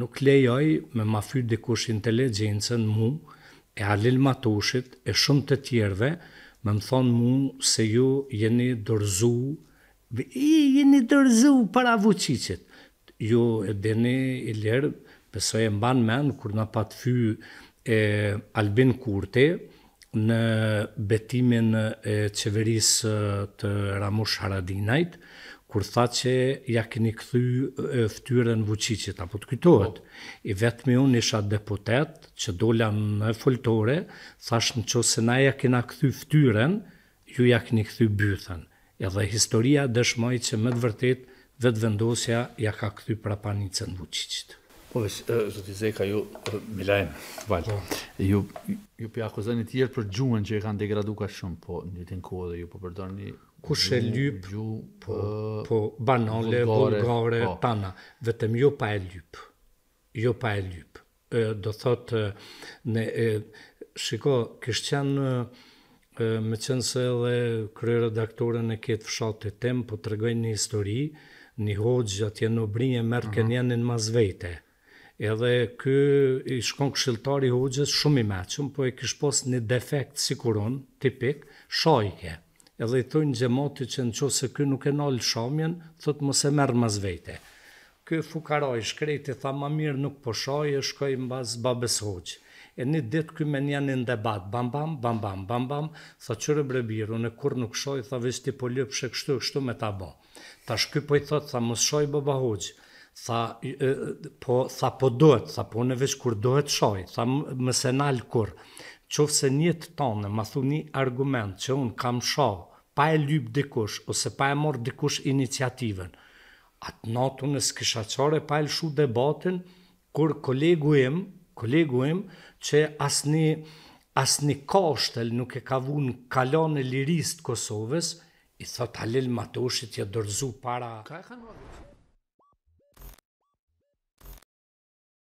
nuk lejoj me ma fy dikush inteligencën mu e Alil Matushit e shumë të tjerve me më thonë mu se ju jeni dërzu, i jeni dërzu para vëqicit. Ju e deni i lirë, pësoj e mban men, kur në pat fy e Albin Kurti, në betimin e qeverisë të Ramush Haradinajt, kur tha që ja keni këthy ftyrën Vucicit, apo të kytohet. Po. I vetëmi unë isha deputet që dola në foltore, thash në që se na ja kena këthy ftyrën, ju ja keni këthy bythën. Edhe historia dëshmoj që më të vërtit vetë vendosja ja ka këthy prapanicën Vucicit. Po, zoti Zeka, ju më lajmë, valë. Po. Ju, ju për akuzani tjerë për gjuën që i kanë degradu ka shumë, po një të kohë dhe ju po përdojnë një... Kushe lypë, po, po banale, bulgare, po. tana, vetëm ju jo pa e lypë, ju jo pa e lypë. Do thotë, ne, shiko, kështë qenë, me qenë se edhe kërë redaktore në ketë fshatë të temë, po të regojnë një histori, një hoqë, atje në brinje, merë kënë janë në mazvejte. Mhm edhe kë i shkon këshiltari hoqës shumë i meqëm, po e kësh pos një defekt si tipik, shajke. Edhe i thujnë gjemoti që në qëse kë nuk e nalë shamjen, thot më se merë mas zvejte. Kë fukaraj shkrejt i tha ma mirë nuk po shaj, e shkoj në bazë babes hoqë, E një ditë këmë një një në debat, bam, bam, bam, bam, bam, bam, tha qërë brebiru, në kur nuk shoj, tha vështi po lëpë shë kështu, kështu me ta bo. Ta shky po i thot, tha mos shoj baba hoqë, Tha, po, sa po dohet, tha po në vesh kur dohet shoj, sa më senal kur. Qovë se një tonë, më thuni një argument që unë kam shoj, pa e lyp dikush, ose pa e mor dikush iniciativen. Atë natë unë së kisha pa e lëshu debatin, kur kolegu im, kolegu im, që asni, asni kashtel nuk e ka vun kalon e liris të Kosovës, i thot Halil Matoshit ja dërzu para... Ka e kanë